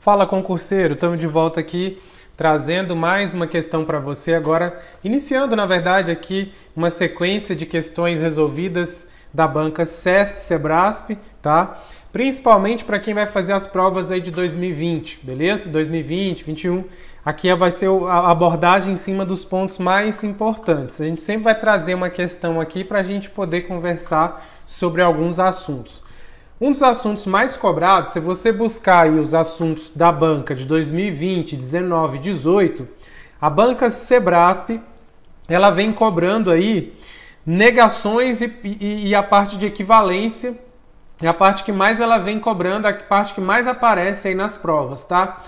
Fala concurseiro, estamos de volta aqui trazendo mais uma questão para você agora, iniciando na verdade aqui uma sequência de questões resolvidas da banca CESP Sebrasp, tá? Principalmente para quem vai fazer as provas aí de 2020, beleza? 2020, 2021. Aqui é, vai ser a abordagem em cima dos pontos mais importantes. A gente sempre vai trazer uma questão aqui para a gente poder conversar sobre alguns assuntos. Um dos assuntos mais cobrados, se você buscar os assuntos da banca de 2020, 19, 18, a banca Sebrasp, ela vem cobrando aí negações e, e, e a parte de equivalência, é a parte que mais ela vem cobrando, a parte que mais aparece aí nas provas, tá?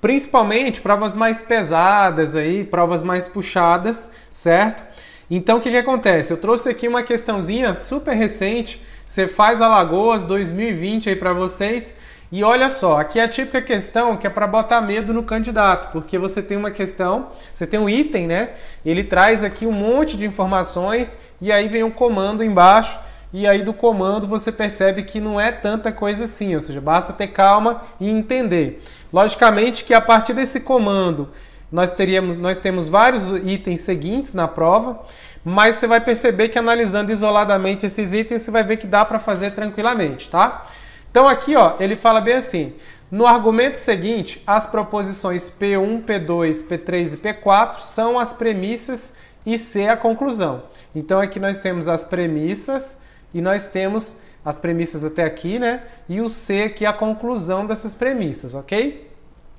Principalmente provas mais pesadas aí, provas mais puxadas, certo? Então o que, que acontece? Eu trouxe aqui uma questãozinha super recente você faz Alagoas 2020 aí para vocês. E olha só, aqui é a típica questão que é para botar medo no candidato, porque você tem uma questão, você tem um item, né? Ele traz aqui um monte de informações e aí vem um comando embaixo e aí do comando você percebe que não é tanta coisa assim, ou seja, basta ter calma e entender. Logicamente que a partir desse comando nós teríamos nós temos vários itens seguintes na prova, mas você vai perceber que analisando isoladamente esses itens, você vai ver que dá para fazer tranquilamente, tá? Então aqui, ó, ele fala bem assim: no argumento seguinte, as proposições P1, P2, P3 e P4 são as premissas e C a conclusão. Então aqui nós temos as premissas e nós temos as premissas até aqui, né? E o C que é a conclusão dessas premissas, ok?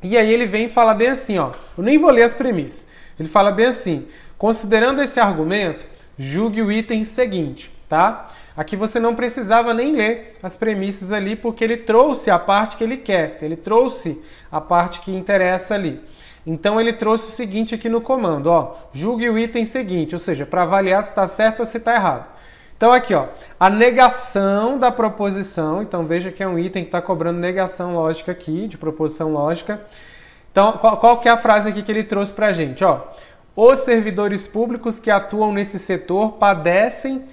E aí ele vem e fala bem assim, ó. Eu nem vou ler as premissas. Ele fala bem assim: Considerando esse argumento, julgue o item seguinte, tá? Aqui você não precisava nem ler as premissas ali, porque ele trouxe a parte que ele quer, ele trouxe a parte que interessa ali. Então ele trouxe o seguinte aqui no comando, ó, julgue o item seguinte, ou seja, para avaliar se está certo ou se está errado. Então aqui, ó, a negação da proposição, então veja que é um item que está cobrando negação lógica aqui, de proposição lógica. Então, qual, qual que é a frase aqui que ele trouxe para a gente, ó? Os servidores públicos que atuam nesse setor padecem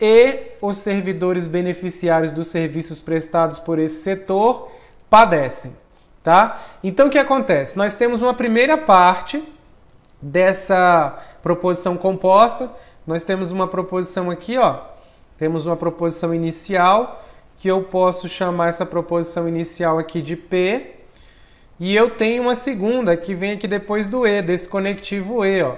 e os servidores beneficiários dos serviços prestados por esse setor padecem, tá? Então o que acontece? Nós temos uma primeira parte dessa proposição composta. Nós temos uma proposição aqui, ó. Temos uma proposição inicial que eu posso chamar essa proposição inicial aqui de P e eu tenho uma segunda que vem aqui depois do E, desse conectivo E. Ó.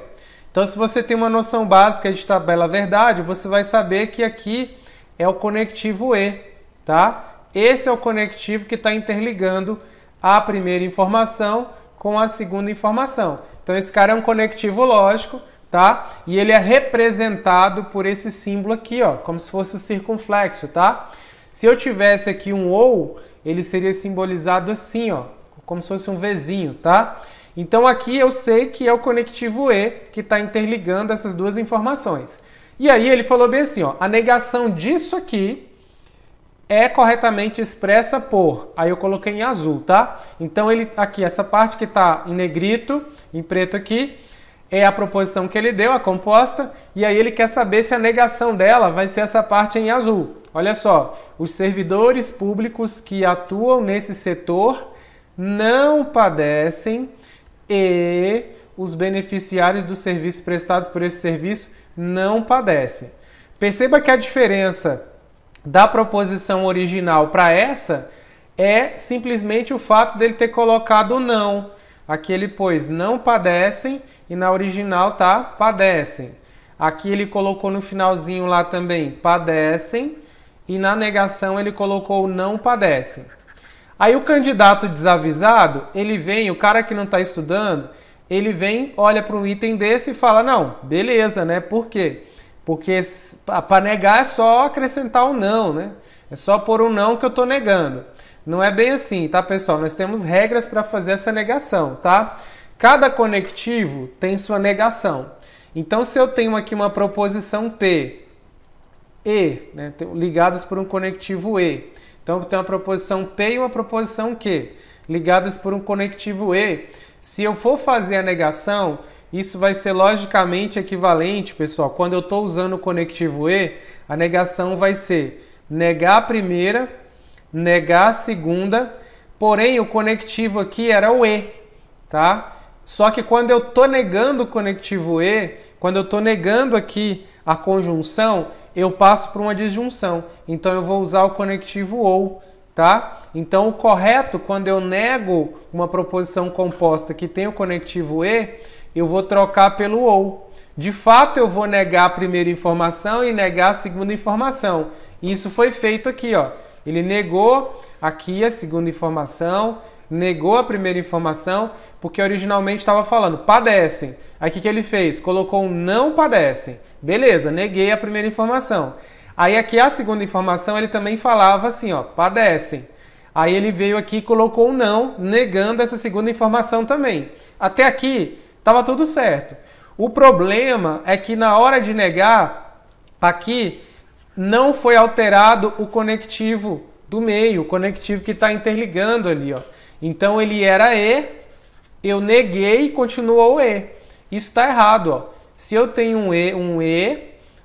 Então, se você tem uma noção básica de tabela verdade, você vai saber que aqui é o conectivo E, tá? Esse é o conectivo que está interligando a primeira informação com a segunda informação. Então, esse cara é um conectivo lógico, tá? E ele é representado por esse símbolo aqui, ó, como se fosse o circunflexo, tá? Se eu tivesse aqui um OU, ele seria simbolizado assim, ó, como se fosse um Vzinho, tá? Então aqui eu sei que é o conectivo E que está interligando essas duas informações. E aí ele falou bem assim, ó, a negação disso aqui é corretamente expressa por. Aí eu coloquei em azul, tá? Então ele aqui essa parte que está em negrito, em preto aqui, é a proposição que ele deu, a composta, e aí ele quer saber se a negação dela vai ser essa parte em azul. Olha só, os servidores públicos que atuam nesse setor não padecem e os beneficiários dos serviços prestados por esse serviço não padecem. Perceba que a diferença da proposição original para essa é simplesmente o fato dele ter colocado não. Aqui ele pôs não padecem e na original tá padecem. Aqui ele colocou no finalzinho lá também padecem e na negação ele colocou não padecem. Aí o candidato desavisado, ele vem, o cara que não está estudando, ele vem, olha para um item desse e fala: não, beleza, né? Por quê? Porque para negar é só acrescentar o um não, né? É só por um não que eu estou negando. Não é bem assim, tá, pessoal? Nós temos regras para fazer essa negação, tá? Cada conectivo tem sua negação. Então, se eu tenho aqui uma proposição P, E, né, ligadas por um conectivo E então tem uma proposição P e uma proposição Q, ligadas por um conectivo E. Se eu for fazer a negação, isso vai ser logicamente equivalente, pessoal. Quando eu estou usando o conectivo E, a negação vai ser negar a primeira, negar a segunda, porém o conectivo aqui era o E, tá? Só que quando eu estou negando o conectivo E, quando eu estou negando aqui a conjunção, eu passo para uma disjunção. Então eu vou usar o conectivo ou, tá? Então o correto, quando eu nego uma proposição composta que tem o conectivo e, eu vou trocar pelo ou. De fato, eu vou negar a primeira informação e negar a segunda informação. Isso foi feito aqui, ó. Ele negou aqui a segunda informação, negou a primeira informação porque originalmente estava falando padecem. Aí o que, que ele fez? Colocou um não padecem. Beleza, neguei a primeira informação. Aí aqui a segunda informação ele também falava assim, ó, padecem. Aí ele veio aqui e colocou um não, negando essa segunda informação também. Até aqui estava tudo certo. O problema é que na hora de negar, aqui não foi alterado o conectivo do meio, o conectivo que está interligando ali, ó. Então ele era E, eu neguei e continuou E. Isso está errado. Ó. Se eu tenho um E, um E,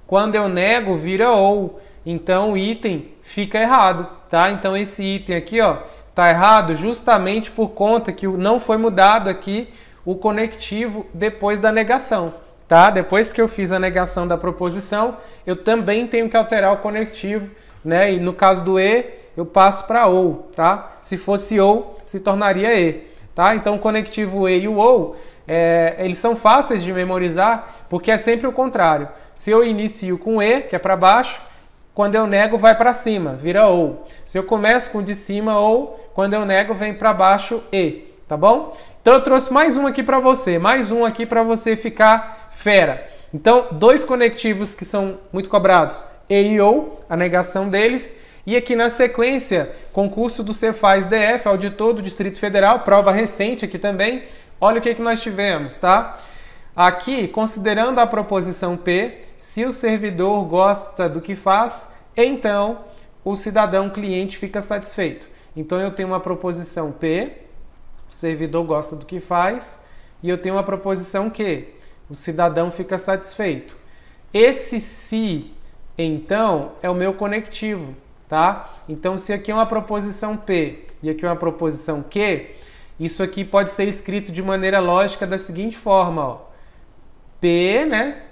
quando eu nego, vira ou. Então o item fica errado, tá? Então esse item aqui, ó, tá errado justamente por conta que não foi mudado aqui o conectivo depois da negação, tá? Depois que eu fiz a negação da proposição, eu também tenho que alterar o conectivo, né? E no caso do E, eu passo para ou, tá? Se fosse ou, se tornaria e, tá? Então o conectivo e e o ou, é, eles são fáceis de memorizar porque é sempre o contrário. Se eu inicio com e, que é para baixo, quando eu nego vai para cima, vira ou. Se eu começo com de cima ou, quando eu nego vem para baixo e, tá bom? Então eu trouxe mais um aqui para você, mais um aqui para você ficar fera. Então, dois conectivos que são muito cobrados, e e ou, a negação deles, e aqui na sequência, concurso do Cefaz DF, auditor do Distrito Federal, prova recente aqui também. Olha o que, que nós tivemos, tá? Aqui, considerando a proposição P, se o servidor gosta do que faz, então o cidadão cliente fica satisfeito. Então eu tenho uma proposição P, o servidor gosta do que faz, e eu tenho uma proposição Q, o cidadão fica satisfeito. Esse se, então, é o meu conectivo tá? Então, se aqui é uma proposição P e aqui é uma proposição Q, isso aqui pode ser escrito de maneira lógica da seguinte forma, ó. P, né?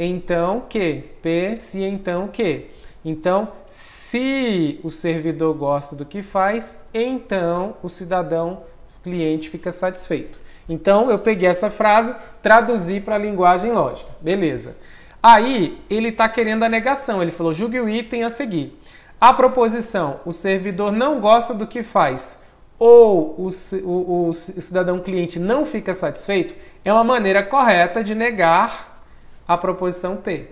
Então, Q. P, se, então, Q. Então, se o servidor gosta do que faz, então o cidadão cliente fica satisfeito. Então, eu peguei essa frase, traduzi para a linguagem lógica. Beleza. Aí, ele está querendo a negação. Ele falou, julgue o item a seguir. A proposição o servidor não gosta do que faz ou o, o, o cidadão cliente não fica satisfeito é uma maneira correta de negar a proposição P.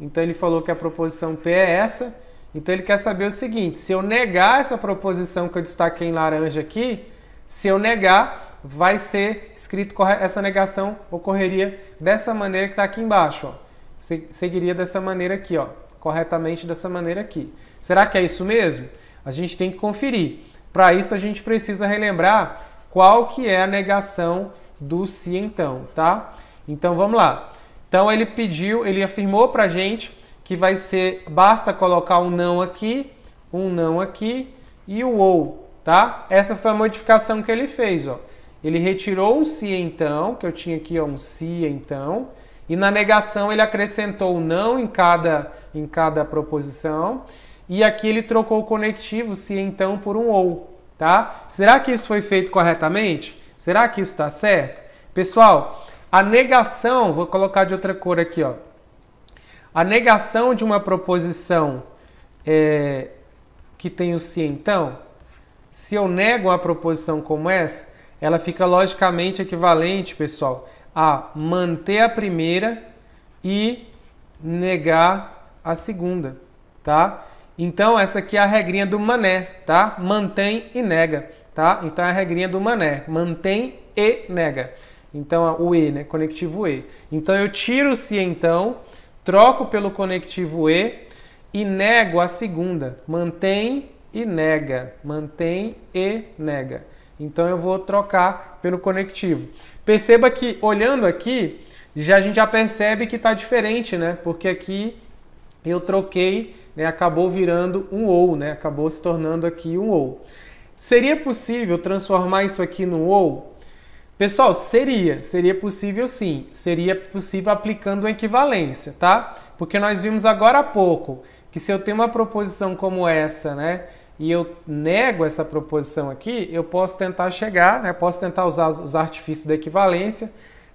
Então ele falou que a proposição P é essa. Então ele quer saber o seguinte: se eu negar essa proposição que eu destaquei em laranja aqui, se eu negar, vai ser escrito essa negação ocorreria dessa maneira que está aqui embaixo. Ó. Seguiria dessa maneira aqui, ó corretamente dessa maneira aqui. Será que é isso mesmo? A gente tem que conferir. Para isso a gente precisa relembrar qual que é a negação do se então, tá? Então vamos lá. Então ele pediu, ele afirmou para a gente que vai ser basta colocar um não aqui, um não aqui e o ou, tá? Essa foi a modificação que ele fez, ó. Ele retirou um se então, que eu tinha aqui ó, um se então, e na negação ele acrescentou não em cada, em cada proposição. E aqui ele trocou o conectivo se então por um ou, tá? Será que isso foi feito corretamente? Será que isso está certo? Pessoal, a negação, vou colocar de outra cor aqui, ó. A negação de uma proposição é, que tem o se então, se eu nego uma proposição como essa, ela fica logicamente equivalente, pessoal, a manter a primeira e negar a segunda, tá? Então essa aqui é a regrinha do mané, tá? Mantém e nega, tá? Então é a regrinha do mané, mantém e nega. Então é o e, né? Conectivo e. Então eu tiro se então, troco pelo conectivo e e nego a segunda, mantém e nega, mantém e nega. Então eu vou trocar pelo conectivo. Perceba que olhando aqui, já a gente já percebe que está diferente, né? Porque aqui eu troquei, né? acabou virando um ou, né? Acabou se tornando aqui um ou. Seria possível transformar isso aqui no ou? Pessoal, seria, seria possível sim. Seria possível aplicando uma equivalência, tá? Porque nós vimos agora há pouco que se eu tenho uma proposição como essa, né, e eu nego essa proposição aqui, eu posso tentar chegar, né? posso tentar usar os artifícios da equivalência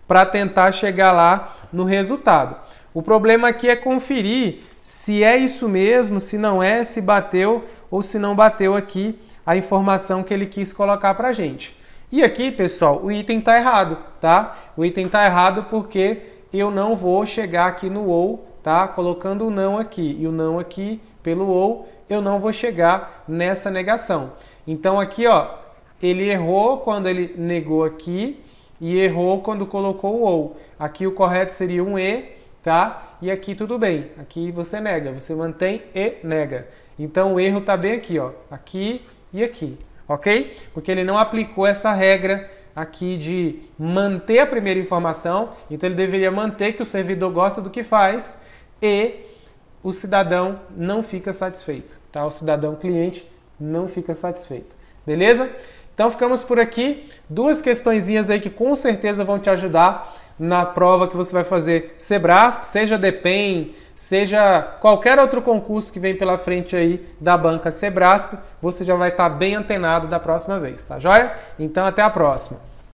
para tentar chegar lá no resultado. O problema aqui é conferir se é isso mesmo, se não é, se bateu ou se não bateu aqui a informação que ele quis colocar para a gente. E aqui, pessoal, o item está errado, tá? O item está errado porque eu não vou chegar aqui no ou, tá? Colocando o não aqui e o não aqui pelo ou, eu não vou chegar nessa negação. Então aqui, ó, ele errou quando ele negou aqui e errou quando colocou o ou. Aqui o correto seria um e, tá? E aqui tudo bem. Aqui você nega, você mantém e nega. Então o erro tá bem aqui, ó, aqui e aqui, ok? Porque ele não aplicou essa regra aqui de manter a primeira informação, então ele deveria manter que o servidor gosta do que faz e o cidadão não fica satisfeito. Tá? O cidadão cliente não fica satisfeito. Beleza? Então ficamos por aqui. Duas questõezinhas aí que com certeza vão te ajudar na prova que você vai fazer Sebrasp, seja DEPEN, seja qualquer outro concurso que vem pela frente aí da banca Sebrasp, você já vai estar tá bem antenado da próxima vez, tá joia? Então até a próxima.